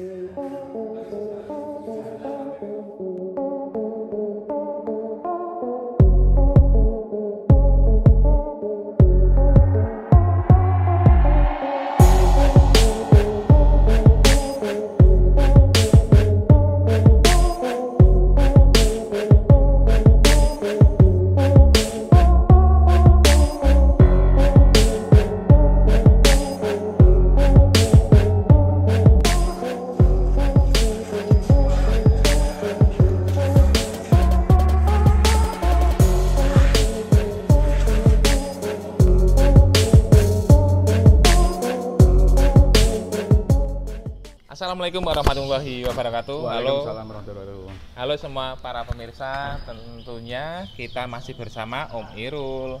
嗯呜呜呜呜。Assalamualaikum warahmatullahi wabarakatuh. Halo. Halo semua para pemirsa, tentunya kita masih bersama Om Irul,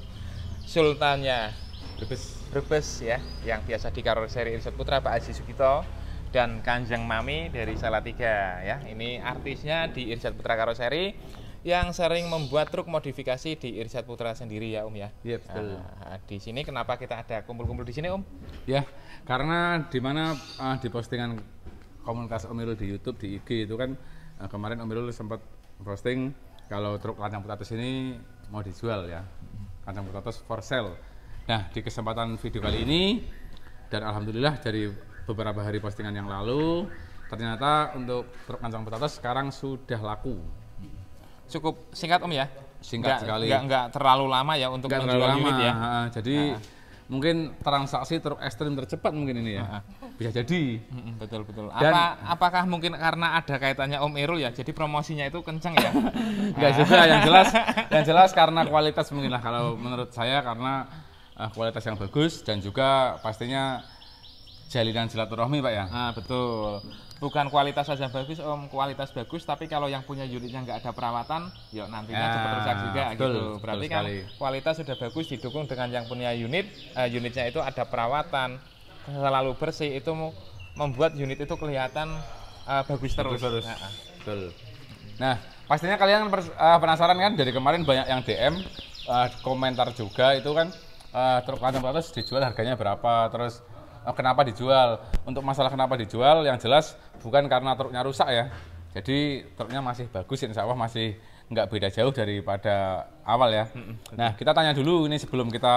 Sultannya Brebes, Brebes ya, yang biasa di Seri Irsyad Putra Pak Aziz Sugito dan Kanjeng Mami dari Salatiga ya. Ini artisnya di Irsyad Putra Karoseri yang sering membuat truk modifikasi di Irsyad Putra sendiri ya Om ya. Iya betul. Nah, di sini kenapa kita ada kumpul-kumpul di sini Om? Ya, karena di mana uh, di postingan komunitas Omirul di YouTube di IG itu kan uh, kemarin Omirul sempat posting kalau truk kacang putatis ini mau dijual ya kacang putatis for sale nah di kesempatan video kali ini dan alhamdulillah dari beberapa hari postingan yang lalu ternyata untuk truk kacang putatis sekarang sudah laku cukup singkat om ya singkat nggak, sekali Enggak terlalu lama ya untuk nggak menjual terlalu lama. unit ya jadi nah mungkin transaksi ter ekstrim tercepat mungkin ini ya. Bisa jadi. Betul betul. Dan, Apa apakah mungkin karena ada kaitannya Om Irul ya? Jadi promosinya itu kencang ya? nggak ah. juga. Yang jelas yang jelas karena kualitas mungkin lah kalau menurut saya karena uh, kualitas yang bagus dan juga pastinya jalinan silaturahmi pak ya. Ah betul bukan kualitas saja bagus om kualitas bagus tapi kalau yang punya unitnya nggak ada perawatan yuk ya nantinya ya, cepat rusak juga gitu. betul, gitu berarti betul kan sekali. kualitas sudah bagus didukung dengan yang punya unit uh, unitnya itu ada perawatan selalu bersih itu membuat unit itu kelihatan uh, bagus terus, terus. Nah, betul nah pastinya kalian uh, penasaran kan dari kemarin banyak yang DM uh, komentar juga itu kan uh, terkadang terus dijual harganya berapa terus Oh, kenapa dijual. Untuk masalah kenapa dijual, yang jelas bukan karena truknya rusak ya. Jadi truknya masih bagus, insya Allah masih nggak beda jauh daripada awal ya. Nah, kita tanya dulu ini sebelum kita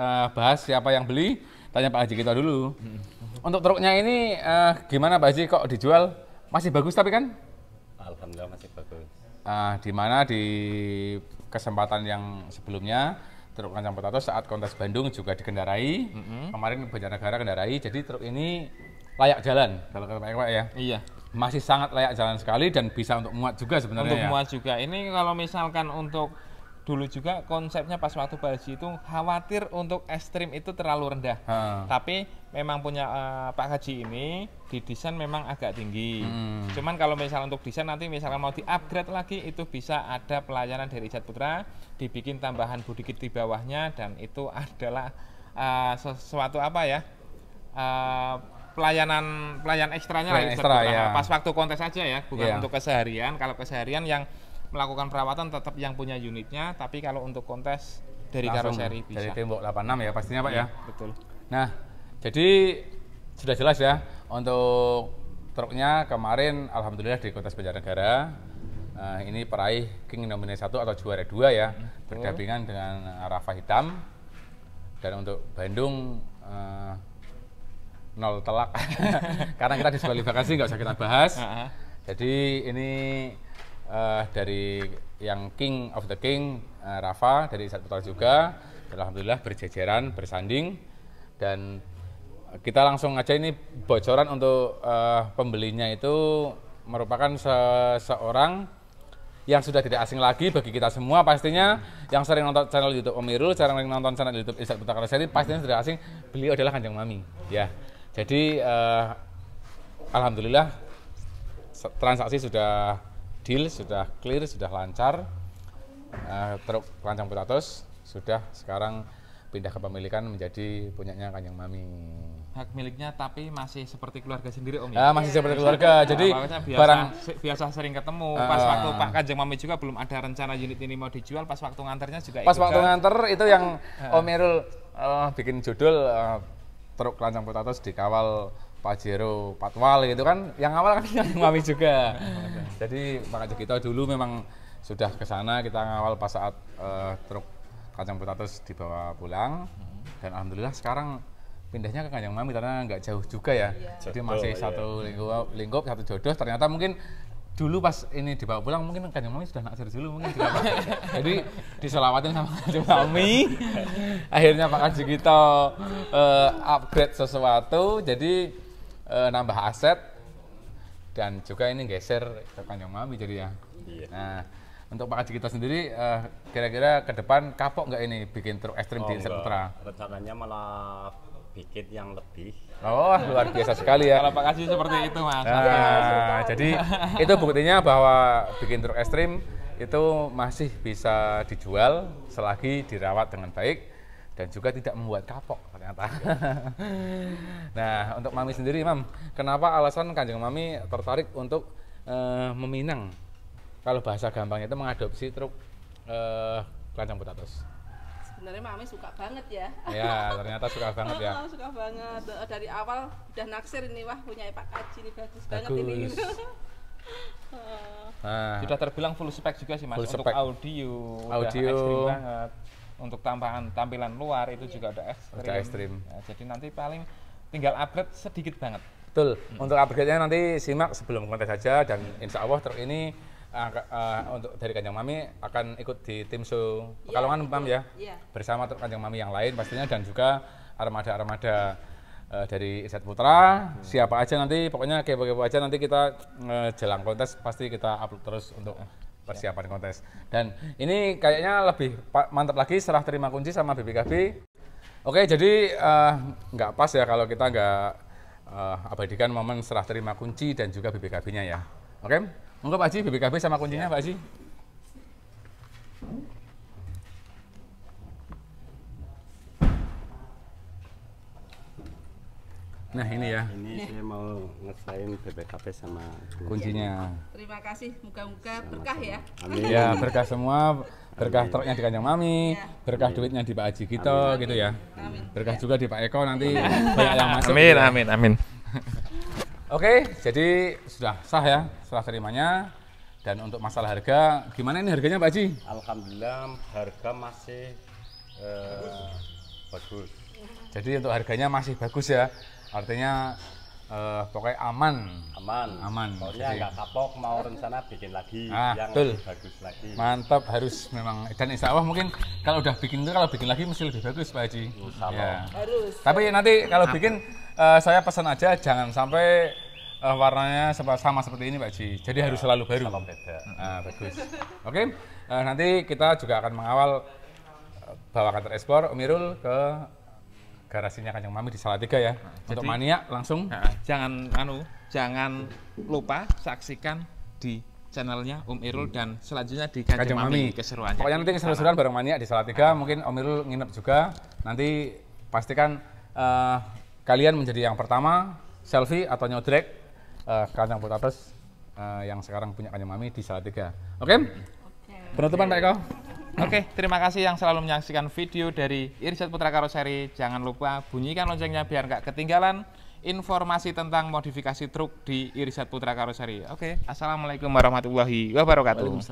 uh, bahas siapa yang beli, tanya Pak Haji kita dulu. Untuk truknya ini uh, gimana Pak Haji kok dijual? Masih bagus tapi kan? Alhamdulillah masih bagus. Uh, di mana di kesempatan yang sebelumnya truk Kanjang Potato saat kontes Bandung juga dikendarai. Mm -hmm. Kemarin Negara kendarai. Jadi truk ini layak jalan kalau kata Pak ya. Iya. Masih sangat layak jalan sekali dan bisa untuk muat juga sebenarnya. Untuk ya. muat juga. Ini kalau misalkan untuk dulu juga konsepnya pas waktu Balji itu khawatir untuk ekstrim itu terlalu rendah. Hmm. Tapi memang punya uh, Pak Haji ini di desain memang agak tinggi. Hmm. Cuman kalau misal untuk desain nanti misalkan mau di-upgrade lagi itu bisa ada pelayanan dari Ijat Putra dibikin tambahan budikit di bawahnya dan itu adalah uh, sesuatu apa ya? Uh, pelayanan pelayan ekstranya lah ekstra, ya. pas waktu kontes aja ya bukan yeah. untuk keseharian kalau keseharian yang melakukan perawatan tetap yang punya unitnya, tapi kalau untuk kontes dari Langsung karoseri bisa. Dari tembok 86 ya pastinya Pak ya. ya. Betul. Nah, jadi sudah jelas ya untuk truknya kemarin alhamdulillah di Kota Banjarnegara uh, eh, ini peraih King nomine 1 atau juara 2 ya Betul. berdampingan dengan Rafa Hitam dan untuk Bandung uh, nol telak karena kita disqualifikasi nggak usah kita bahas. Uh -huh. Jadi ini uh, dari yang King of the King uh, Rafa dari Isat Putra juga alhamdulillah berjejeran bersanding dan kita langsung aja ini bocoran untuk uh, pembelinya itu merupakan seseorang yang sudah tidak asing lagi bagi kita semua pastinya yang sering nonton channel YouTube Omirul, sering nonton channel YouTube Isat Putra Karoseri pastinya sudah asing beliau adalah Kanjeng Mami ya. Jadi uh, alhamdulillah transaksi sudah deal sudah clear sudah lancar uh, truk lancang putatus sudah sekarang pindah kepemilikan menjadi punyanya Kanjeng Mami. Hak miliknya tapi masih seperti keluarga sendiri Om. Ya? Uh, masih seperti iya. keluarga. ya, jadi biasa, barang biasa sering ketemu. Uh, pas waktu Pak Kanjeng Mami juga belum ada rencana unit ini mau dijual, pas waktu nganternya juga Pas waktu kan? nganter itu yang uh, Om Irul uh, eh, bikin judul uh, truk rancang putatus dikawal Pajero, Patwal gitu kan, yang awal kan yang Mami juga. Jadi Pak kita dulu memang sudah ke sana kita ngawal pas saat uh, truk kacang putatus dibawa pulang dan alhamdulillah sekarang pindahnya ke Kanjeng Mami karena nggak jauh juga ya. Iya. Jadi masih ya. satu lingkup, lingkup satu jodoh. Ternyata mungkin dulu pas ini dibawa pulang mungkin Kanjeng Mami sudah naksir dulu mungkin juga. Jadi diselawatin sama Kanjeng Mami. Akhirnya Pak Haji kita uh, eh, upgrade sesuatu. Jadi uh, nambah aset dan juga ini geser ke Kanyong Mami jadi ya. Iya. Nah, untuk Pak Haji kita sendiri eh, kira-kira ke depan kapok nggak ini bikin truk ekstrim oh, di Putra? Rencananya malah bikin yang lebih. Oh, luar biasa sekali ya. Kalau Pak Haji seperti nah, itu, Mas. Nah, ya, jadi itu buktinya bahwa bikin truk ekstrim itu masih bisa dijual selagi dirawat dengan baik dan juga tidak membuat kapok ternyata. nah, untuk Mami sendiri, Mam, kenapa alasan Kanjeng Mami tertarik untuk uh, meminang? Kalau bahasa gampangnya itu mengadopsi truk uh, eh, Kanjeng Putatus. Sebenarnya Mami suka banget ya. Ya, ternyata suka banget ya. Oh, suka banget. Eh, dari awal udah naksir ini wah punya Pak Kaji ini bagus, bagus. banget ini. nah, sudah terbilang full spek juga sih Mas full untuk spek. audio, audio. banget untuk tambahan tampilan luar itu iya. juga ada ekstrim. Ada ekstrim. Ya, jadi nanti paling tinggal upgrade sedikit banget. Betul. Hmm. Untuk upgrade-nya nanti simak sebelum kontes saja dan insya Allah truk ini uh, uh, untuk dari Kanjeng Mami akan ikut di tim show iya, Pekalongan, yeah, Mam ya. Yeah. Bersama truk Kanjeng Mami yang lain pastinya dan juga armada-armada uh, dari Irsat Putra. Hmm. Siapa aja nanti pokoknya kayak kepo aja nanti kita uh, jelang kontes pasti kita upload terus untuk persiapan kontes. Dan ini kayaknya lebih mantap lagi serah terima kunci sama BPKB. Oke, jadi eh, nggak uh, pas ya kalau kita nggak uh, abadikan momen serah terima kunci dan juga BPKB-nya ya. Oke, monggo Pak Haji, BPKB sama kuncinya ya. Pak Haji. Nah ini ya. Ini saya mau ngesain BPKP sama kuncinya. Terima kasih, moga-moga berkah ya. Amin. Ya berkah semua, berkah Amin. truknya di Kanjeng Mami, ya. berkah Amin. duitnya di Pak Aji kita gitu ya. Amin. Berkah ya. juga di Pak Eko nanti iya. banyak yang masuk. Amin, Gitu. amin, amin. Oke, jadi sudah sah ya setelah terimanya. Dan untuk masalah harga, gimana ini harganya Pak Aji? Alhamdulillah harga masih uh, bagus. Jadi untuk harganya masih bagus ya artinya uh, pokoknya aman aman aman pokoknya nggak kapok mau rencana bikin lagi ah, yang betul. lebih bagus lagi mantap harus memang dan insya Allah mungkin kalau udah bikin itu kalau bikin lagi mesti lebih bagus Pak Haji insya Ya. harus tapi ya, nanti kalau bikin uh, saya pesan aja jangan sampai uh, warnanya sama, sama seperti ini Pak Ji. Jadi ya, harus selalu baru. Selalu beda. Uh, bagus. Oke, okay. uh, nanti kita juga akan mengawal uh, bawa kantor ekspor Umirul ke garasinya Kanjeng Mami di Salatiga ya. Nah, Untuk mania langsung nah, jangan anu jangan lupa saksikan di channelnya Om Irul hmm. dan selanjutnya di Kanjeng, Kanjeng Mami, Mami keseruannya. Pokoknya nanti keseru-seruan bareng mania di Salatiga, nah. mungkin Om Irul nginep juga. Nanti pastikan uh, kalian menjadi yang pertama selfie atau nyodrek uh, Kanjeng Potates uh, eh, yang sekarang punya Kanjeng Mami di Salatiga. Oke? Okay? Hmm. okay? Penutupan Pak Eko. Oke, okay, terima kasih yang selalu menyaksikan video dari Irsyad Putra Karoseri. Jangan lupa bunyikan loncengnya biar nggak ketinggalan informasi tentang modifikasi truk di Irsyad Putra Karoseri. Oke, okay. Assalamualaikum warahmatullahi wabarakatuh.